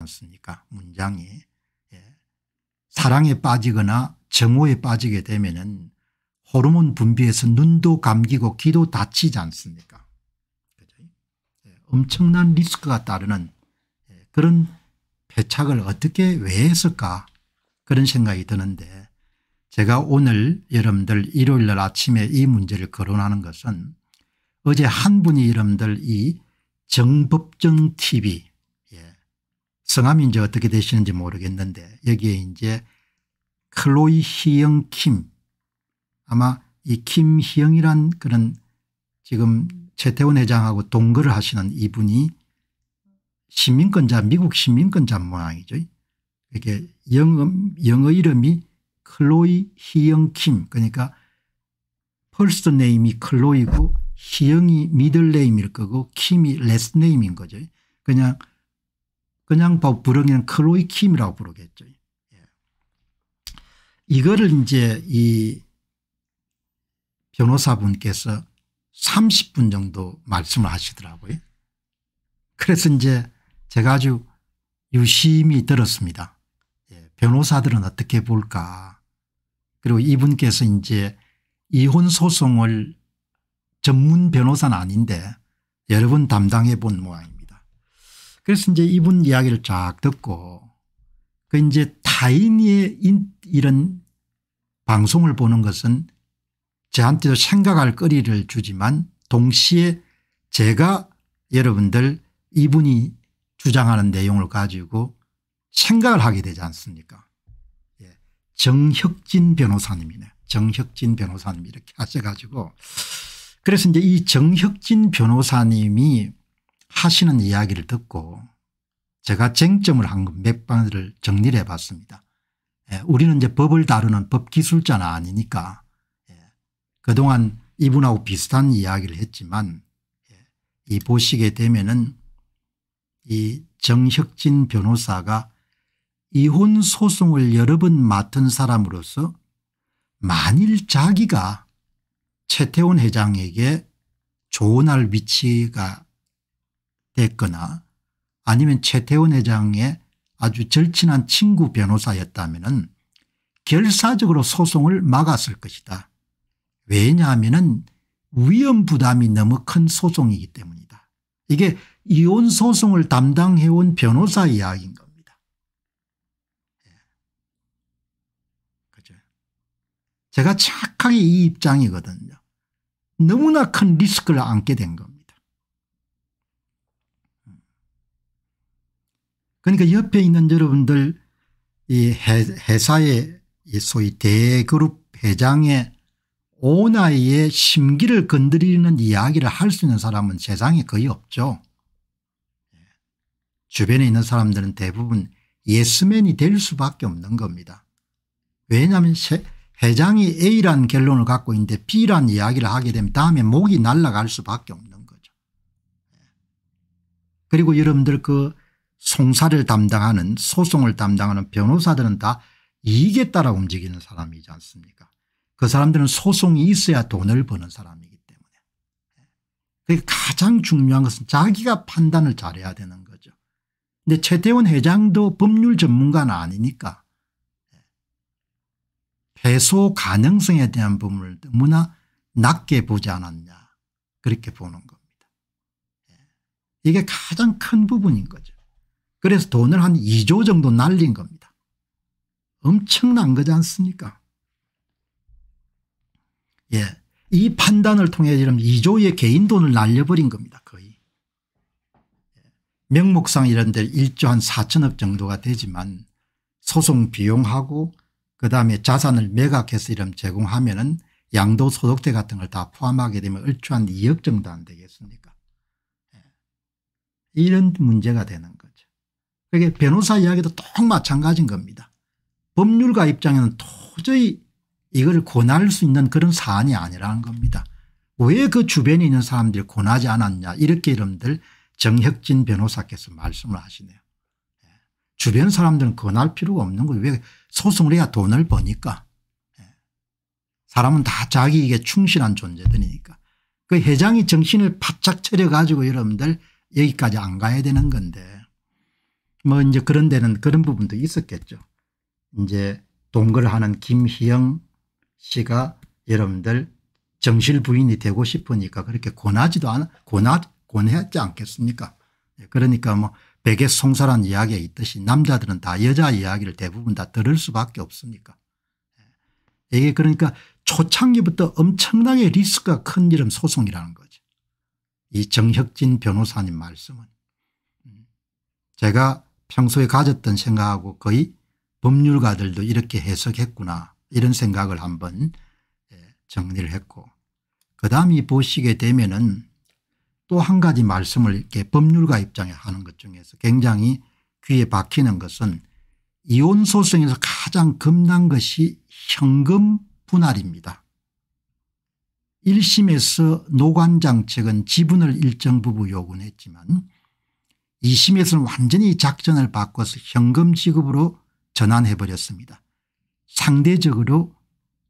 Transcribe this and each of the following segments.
않습니까 문장이. 예. 사랑에 빠지거나 정오에 빠지게 되면은 호르몬 분비에서 눈도 감기고 귀도 다치지 않습니까 예. 엄청난 리스크가 따르는 예. 그런 패착을 어떻게 왜 했을까 그런 생각이 드는데 제가 오늘 여러분들 일요일 날 아침에 이 문제를 거론하는 것은 어제 한 분이 여러분들 이 정법정 tv 성함이 이제 어떻게 되시는지 모르겠는데 여기에 이제 클로이 희영 킴 아마 이 김희영이란 그런 지금 최태원 회장하고 동거를 하시는 이분이 시민권자 미국 시민권자 모양이죠. 이게 영어, 영어 이름이 클로이 희영 킴 그러니까 펄스 트 네임이 클로이고 희영이 미들 네임일 거고 킴이 레스 네임인 거죠. 그냥 그냥 부 뭐 불행에는 크로이킴이라고 부르겠죠. 예. 이거를 이제 이 변호사분께서 30분 정도 말씀을 하시더라고요. 그래서 이제 제가 아주 유심히 들었습니다. 예, 변호사들은 어떻게 볼까. 그리고 이분께서 이제 이혼 소송을 전문 변호사는 아닌데 여러 번 담당해 본 모양입니다. 그래서 이제 이분 이야기를 쫙 듣고 그 이제 타인의 이런 방송을 보는 것은 저한테도 생각할 거리를 주지만 동시에 제가 여러분들 이분이 주장하는 내용을 가지고 생각을 하게 되지 않습니까 예. 정혁진 변호사님이네 정혁진 변호사님 이렇게 하셔가지고 그래서 이제 이 정혁진 변호사님이 하시는 이야기를 듣고 제가 쟁점을 한몇 번을 정리를 해봤습니다. 예, 우리는 이제 법을 다루는 법기술자는 아니니까 예, 그동안 이분하고 비슷한 이야기를 했지만 예, 이 보시게 되면은 이 정혁진 변호사가 이혼 소송을 여러 번 맡은 사람으로서 만일 자기가 최태원 회장에게 조언할 위치가 됐거나 아니면 최태원 회장의 아주 절친한 친구 변호사였다면 결사적으로 소송을 막았을 것이다. 왜냐하면 위험 부담이 너무 큰 소송이기 때문이다. 이게 이혼 소송을 담당해온 변호사 이야기인 겁니다. 예. 그죠. 제가 착하게 이 입장이거든요. 너무나 큰 리스크를 안게 된 겁니다. 그러니까 옆에 있는 여러분들 이 회사의 소위 대그룹 회장의 오나이의 심기를 건드리는 이야기를 할 수 있는 사람은 세상에 거의 없죠. 주변에 있는 사람들은 대부분 예스맨이 될 수밖에 없는 겁니다. 왜냐하면 회장이 a 라는 결론을 갖고 있는데 b 라는 이야기를 하게 되면 다음에 목이 날아갈 수밖에 없는 거죠. 그리고 여러분들 그 송사를 담당하는 소송을 담당하는 변호사들은 다 이익에 따라 움직이는 사람이지 않습니까 그 사람들은 소송이 있어야 돈을 버는 사람이기 때문에 가장 중요한 것은 자기가 판단을 잘해야 되는 거죠. 근데 최태원 회장도 법률 전문가는 아니니까 해소 가능성에 대한 부분을 너무나 낮게 보지 않았냐 그렇게 보는 겁니다. 이게 가장 큰 부분인 거죠. 그래서 돈을 한 2조 정도 날린 겁니다. 엄청난 거지 않습니까? 예. 이 판단을 통해 지금 2조의 개인 돈을 날려버린 겁니다. 거의. 명목상 이런 데 1조 한 4천억 정도가 되지만 소송 비용하고 그다음에 자산을 매각해서 이런 제공하면 은 양도소득세 같은 걸 다 포함하게 되면 얼추 한 2억 정도 안 되겠습니까 예. 이런 문제가 되는 그게 변호사 이야기도 똑 마찬가지인 겁니다. 법률가 입장에는 도저히 이걸 권할 수 있는 그런 사안이 아니라는 겁니다. 왜 그 주변에 있는 사람들이 권하지 않았냐 이렇게 여러분들 정혁진 변호사께서 말씀을 하시네요. 예. 주변 사람들은 권할 필요가 없는 거예요. 왜 소송을 해야 돈을 버니까. 예. 사람은 다 자기에게 충실한 존재들이니까. 그 회장이 정신을 바짝 차려가지고 여러분들 여기까지 안 가야 되는 건데 뭐 이제 그런 데는 그런 부분도 있었겠죠. 이제 동거를 하는 김희영 씨가 여러분들 정실 부인이 되고 싶으니까 그렇게 권하지도 않, 권하, 권했지 않겠습니까? 예, 그러니까 뭐 백의 송사란 이야기에 있듯이 남자들은 다 여자 이야기를 대부분 다 들을 수밖에 없습니까? 예, 이게 그러니까 초창기부터 엄청나게 리스크가 큰 이름 소송이라는 거죠. 이 정혁진 변호사님 말씀은. 음, 제가 평소에 가졌던 생각하고 거의 법률가들도 이렇게 해석했구나 이런 생각을 한번 예, 정리를 했고 그다음이 보시게 되면은 또 한 가지 말씀을 이렇게 법률가 입장에 하는 것 중에서 굉장히 귀에 박히는 것은 이혼 소송에서 가장 겁난 것이 현금 분할입니다. 1심에서 노관장 측은 지분을 일정 부분 요구했지만 2심에서는 완전히 작전을 바꿔서 현금 지급으로 전환해버렸습니다. 상대적으로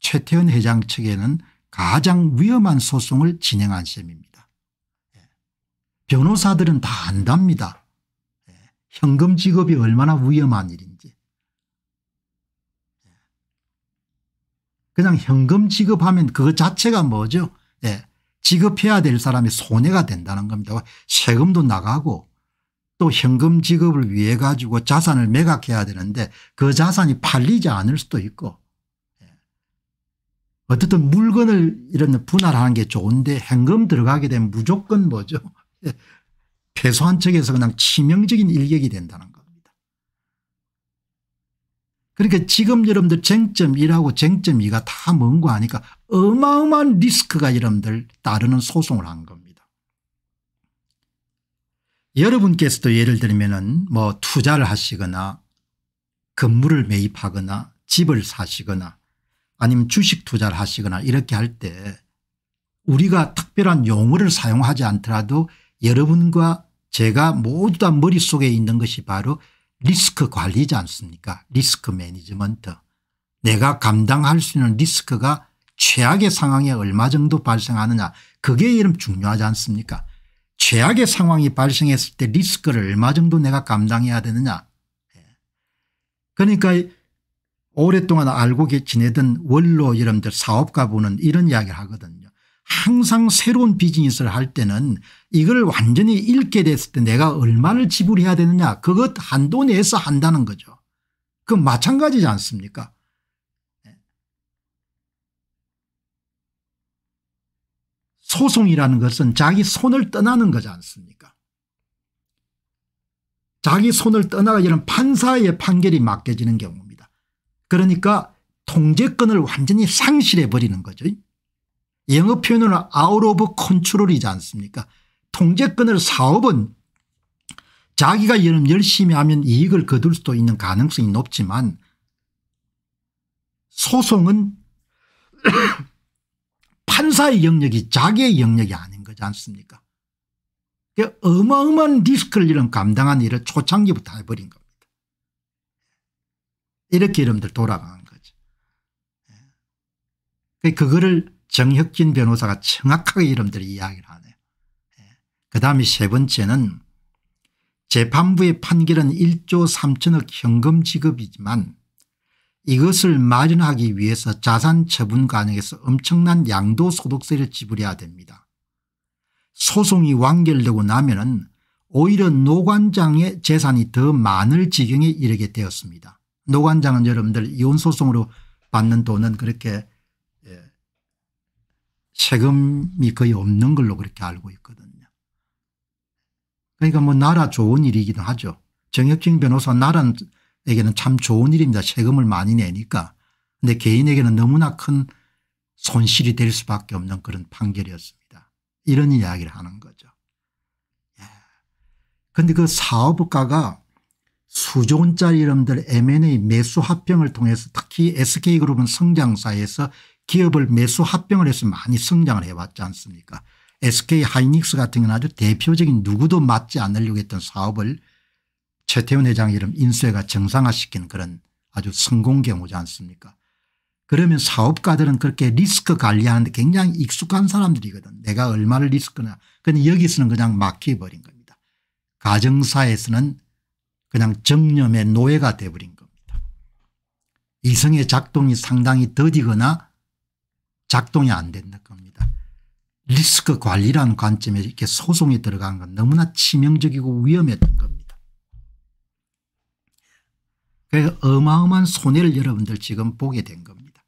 최태원 회장 측에는 가장 위험한 소송을 진행한 셈입니다. 예. 변호사들은 다 안답니다. 예. 현금 지급이 얼마나 위험한 일인지. 예. 그냥 현금 지급하면 그것 자체가 뭐죠? 예. 지급해야 될 사람이 손해가 된다는 겁니다. 세금도 나가고 또 현금 지급을 위해 가지고 자산을 매각해야 되는데 그 자산이 팔리지 않을 수도 있고 예. 어쨌든 물건을 이런 분할하는 게 좋은데 현금 들어가게 되면 무조건 뭐죠 예. 최소한 측에서 그냥 치명적인 일격이 된다는 겁니다. 그러니까 지금 여러분들 쟁점 1하고 쟁점 2가 다 먼 거 아니까 어마어마한 리스크가 여러분들 따르는 소송을 한 겁니다. 여러분께서도 예를 들면은 뭐 투자를 하시거나 건물을 매입하거나 집을 사시거나 아니면 주식 투자를 하시거나 이렇게 할 때 우리가 특별한 용어를 사용하지 않더라도 여러분과 제가 모두 다 머릿속에 있는 것이 바로 리스크 관리지 않습니까 리스크 매니지먼트 내가 감당할 수 있는 리스크가 최악의 상황에 얼마 정도 발생하느냐 그게 이름 중요하지 않습니까 최악의 상황이 발생했을 때 리스크를 얼마 정도 내가 감당해야 되느냐. 예. 그러니까 오랫동안 알고 지내던 원로 여러분들 사업가분은 이런 이야기를 하거든요. 항상 새로운 비즈니스를 할 때는 이걸 완전히 잃게 됐을 때 내가 얼마를 지불해야 되느냐 그것 한도 내에서 한다는 거죠. 그 마찬가지지 않습니까 소송이라는 것은 자기 손을 떠나는 거지 않습니까 자기 손을 떠나가 이런 판사의 판결이 맡겨지는 경우입니다. 그러니까 통제권을 완전히 상실해 버리는 거죠. 영어 표현으로 out of control이지 않습니까 통제권을 사업은 자기가 열심히 하면 이익을 거둘 수도 있는 가능성이 높지만 소송은 판사의 영역이 자기의 영역이 아닌 거지 않습니까 그 어마어마한 리스크를 이런 감당한 일을 초창기부터 해버린 겁니다. 이렇게 이름들 돌아간 거죠. 예. 그 그거를 정혁진 변호사가 정확하게 이름들 이야기를 하네요. 예. 그 다음에 세 번째는 재판부의 판결은 1조 3천억 현금 지급이지만 이것을 마련하기 위해서 자산 처분 과정에서 엄청난 양도소득세를 지불해야 됩니다. 소송이 완결되고 나면 은 오히려 노관장의 재산이 더 많을 지경에 이르게 되었습니다. 노관장은 여러분들 이혼소송으로 받는 돈은 그렇게 예, 세금이 거의 없는 걸로 그렇게 알고 있거든요. 그러니까 뭐 나라 좋은 일이기도 하죠. 정혁진 변호사 나라는 에게는 참 좋은 일입니다. 세금을 많이 내니까. 근데 개인에게는 너무나 큰 손실이 될 수밖에 없는 그런 판결이었습니다. 이런 이야기를 하는 거죠. 예. 근데그 사업가가 수조 원짜리 이름들 M&A 매수 합병을 통해서 특히 SK그룹은 성장사에서 기업을 매수 합병을 해서 많이 성장을 해왔지 않습니까 SK하이닉스 같은 경우는 아주 대표적인 누구도 맞지 않으려고 했던 사업을 최태원 회장 이름 인수해가 정상화시킨 그런 아주 성공 경우지 않습니까 그러면 사업가들은 그렇게 리스크 관리하는데 굉장히 익숙한 사람들이거든 내가 얼마를 리스크냐 근데 여기서는 그냥 막혀버린 겁니다. 가정사에서는 그냥 정념의 노예가 돼버린 겁니다. 이성의 작동이 상당히 더디거나 작동이 안 된다 겁니다. 리스크 관리라는 관점에 이렇게 소송에 들어간 건 너무나 치명적이고 위험했던 겁니다. 그 어마어마한 손해를 여러분들 지금 보게 된 겁니다.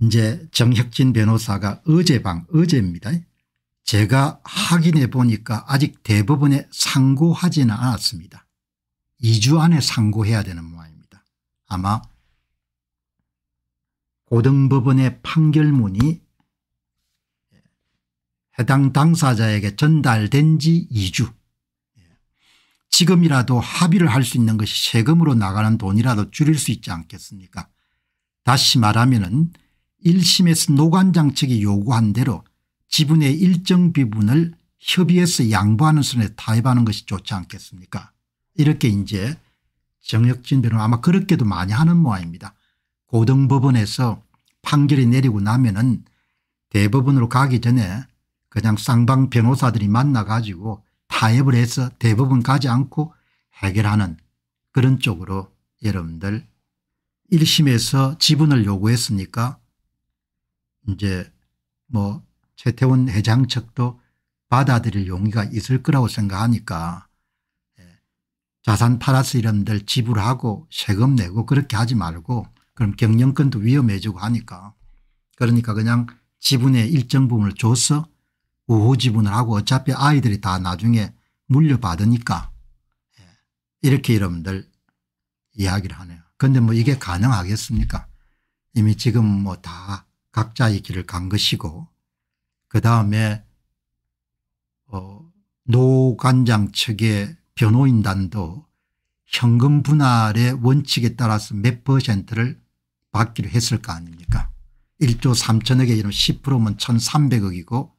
이제 정혁진 변호사가 어제방 어제입니다. 제가 확인해 보니까 아직 대법원에 상고하지는 않았습니다. 2주 안에 상고해야 되는 모양입니다. 아마 고등법원의 판결문이 해당 당사자에게 전달된 지 2주 지금이라도 합의를 할 수 있는 것이 세금으로 나가는 돈이라도 줄일 수 있지 않겠습니까 다시 말하면 은 1심에서 노관장 측이 요구한 대로 지분의 일정 비분을 협의해서 양보하는 선에 타협하는 것이 좋지 않겠습니까 이렇게 이제 정혁진 변호 아마 그렇게도 많이 하는 모양입니다. 고등법원에서 판결이 내리고 나면 은 대법원으로 가기 전에 그냥 쌍방 변호사들이 만나 가지고 타협을 해서 대부분 가지 않고 해결하는 그런 쪽으로 여러분들 1심에서 지분을 요구했으니까 이제 뭐 최태원 회장 측도 받아들일 용의가 있을 거라고 생각하니까 예, 자산 팔아서 이런들 지불하고 세금 내고 그렇게 하지 말고 그럼 경영권도 위험해지고 하니까 그러니까 그냥 지분의 일정 부분을 줘서 우호지분을 하고 어차피 아이들이 다 나중에 물려받으니까 예. 이렇게 여러분들 이야기를 하네요. 그런데 뭐 이게 가능하겠습니까 이미 지금 뭐 다 각자의 길을 간 것이고 그다음에 어 노관장 측의 변호인단도 현금 분할의 원칙에 따라서 몇 퍼센트를 받기로 했을 거 아닙니까 1조 3천억에 이러면 10%면 1300억이고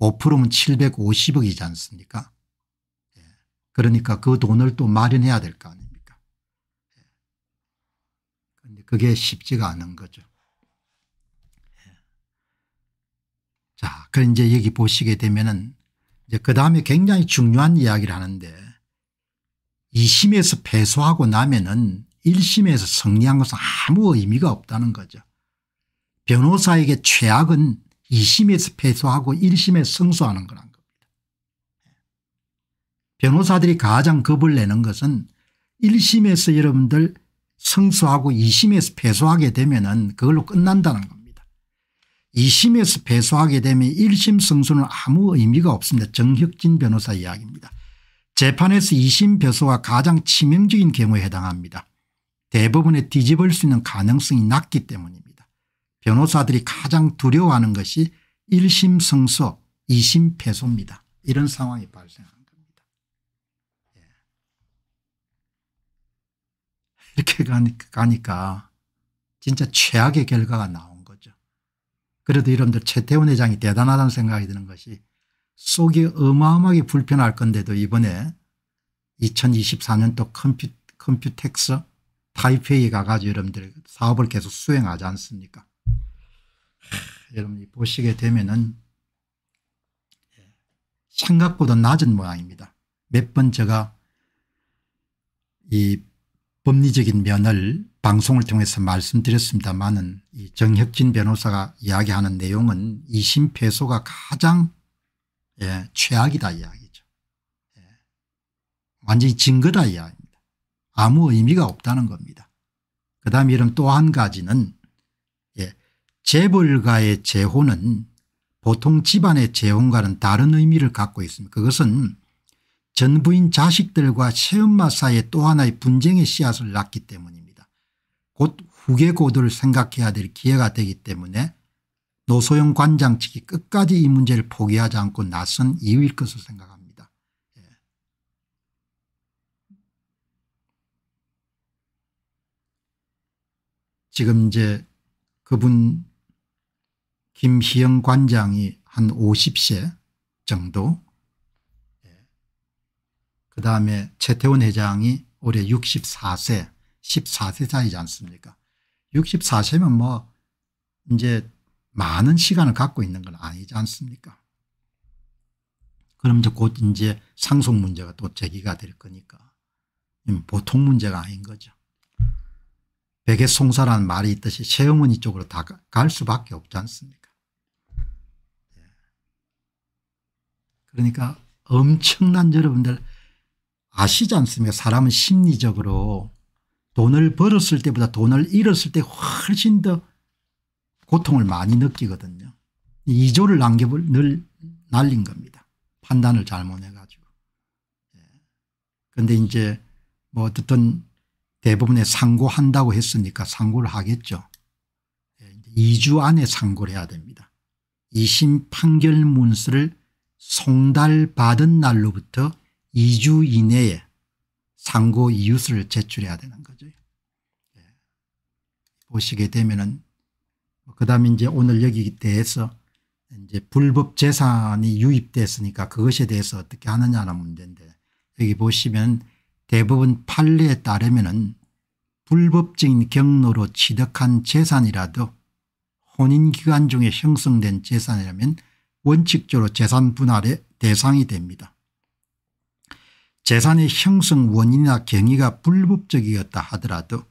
5%면 750억이지 않습니까? 예. 그러니까 그 돈을 또 마련해야 될 거 아닙니까? 그런데 예. 그게 쉽지가 않은 거죠. 예. 자, 그 이제 여기 보시게 되면은 이제 그 다음에 굉장히 중요한 이야기를 하는데 2심에서 패소하고 나면은 1심에서 승리한 것은 아무 의미가 없다는 거죠. 변호사에게 최악은 2심에서 패소하고 1심에 승소하는 거란 겁니다. 변호사들이 가장 겁을 내는 것은 1심에서 여러분들 승소하고 2심에서 패소하게 되면 은 그걸로 끝난다는 겁니다. 2심에서 패소하게 되면 1심 승소는 아무 의미가 없습니다. 정혁진 변호사 이야기입니다. 재판에서 2심 패소가 가장 치명적인 경우에 해당합니다. 대부분의 뒤집을 수 있는 가능성이 낮기 때문입니다. 변호사들이 가장 두려워하는 것이 1심 성소 2심 패소입니다. 이런 상황이 발생한 겁니다. 예. 이렇게 가니까 진짜 최악의 결과가 나온 거죠. 그래도 여러분들 최태원 회장이 대단하다는 생각이 드는 것이 속이 어마어마하게 불편할 건데도 이번에 2024년도 컴퓨, 컴퓨텍스 타이페이 가가지고 여러분들 사업을 계속 수행하지 않습니까 여러분이 보시게 되면은 예, 생각보다 낮은 모양입니다. 몇 번 제가 이 법리적인 면을 방송을 통해서 말씀드렸습니다만은 이 정혁진 변호사가 이야기하는 내용은 이심패소가 가장 예, 최악이다 이야기죠. 예, 완전히 증거다 이야기입니다. 아무 의미가 없다는 겁니다. 그 다음에 이런 또 한 가지는 재벌가의 재혼은 보통 집안의 재혼과는 다른 의미를 갖고 있습니다. 그것은 전부인 자식들과 새엄마 사이에 또 하나의 분쟁의 씨앗을 낳기 때문입니다. 곧 후계고도를 생각해야 될 기회가 되기 때문에 노소영 관장 측이 끝까지 이 문제를 포기하지 않고 나선 이유일 것으 생각합니다. 예. 지금 이제 그분 김희영 관장이 한 50세 정도 예. 그 다음에 최태원 회장이 올해 64세 14세 차이지 않습니까 64세면 뭐 이제 많은 시간을 갖고 있는 건 아니지 않습니까 그럼 이제 곧 이제 상속 문제가 또 제기가 될 거니까 보통 문제가 아닌 거죠. 백의 송사라는 말이 있듯이 새어머니 쪽으로 다 갈 수밖에 없지 않습니까 그러니까 엄청난 여러분들 아시지 않습니까 사람은 심리적으로 돈을 벌었을 때보다 돈을 잃었을 때 훨씬 더 고통을 많이 느끼거든요. 이조를 남겨볼 늘 날린 겁니다. 판단을 잘못해가지고. 그런데 예. 이제 뭐 어쨌든 대부분의 상고한다고 했으니까 상고를 하겠죠. 2주 예, 안에 상고를 해야 됩니다. 2심 판결 문서를 송달받은 날로부터 2주 이내에 상고 이웃을 제출해야 되는 거죠. 예. 보시게 되면은 뭐 그 다음에 이제 오늘 여기 대해서 이제 불법 재산이 유입됐으니까 그것에 대해서 어떻게 하느냐는 문제인데 여기 보시면 대부분 판례에 따르면은 불법적인 경로로 취득한 재산이라도 혼인기간 중에 형성된 재산이라면 원칙적으로 재산 분할의 대상이 됩니다. 재산의 형성 원인이나 경위가 불법적이었다 하더라도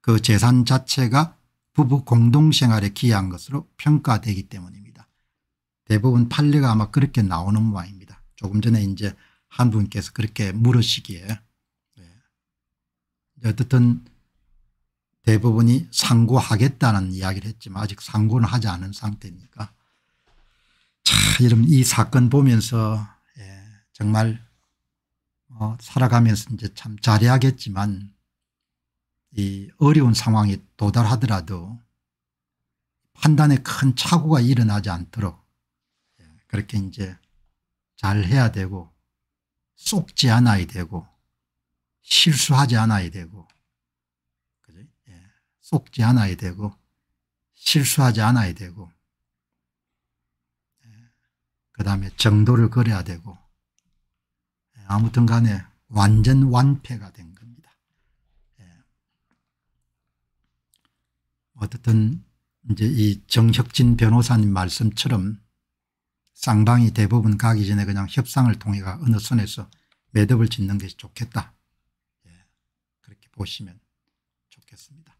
그 재산 자체가 부부 공동생활에 기여한 것으로 평가되기 때문입니다. 대부분 판례가 아마 그렇게 나오는 모양입니다. 조금 전에 이제 한 분께서 그렇게 물으시기에 네. 어쨌든 대부분이 상고하겠다는 이야기를 했지만 아직 상고는 하지 않은 상태니까 여러분 이 사건 보면서 예, 정말 어, 살아가면서 이제 참 잘해야겠지만 이 어려운 상황에 도달하더라도 판단에 큰 착오가 일어나지 않도록 예, 그렇게 이제 잘해야 되고 속지 않아야 되고 실수하지 않아야 되고 그죠? 예, 속지 않아야 되고 실수하지 않아야 되고 그 다음에 정도를 걸어야 되고 아무튼 간에 완전 완패가 된 겁니다. 예. 어쨌든 이제 이 정혁진 변호사님 말씀처럼 쌍방이 대부분 가기 전에 그냥 협상을 통해가 어느 선에서 매듭을 짓는 것이 좋겠다. 예. 그렇게 보시면 좋겠습니다.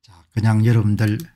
자, 그냥 여러분들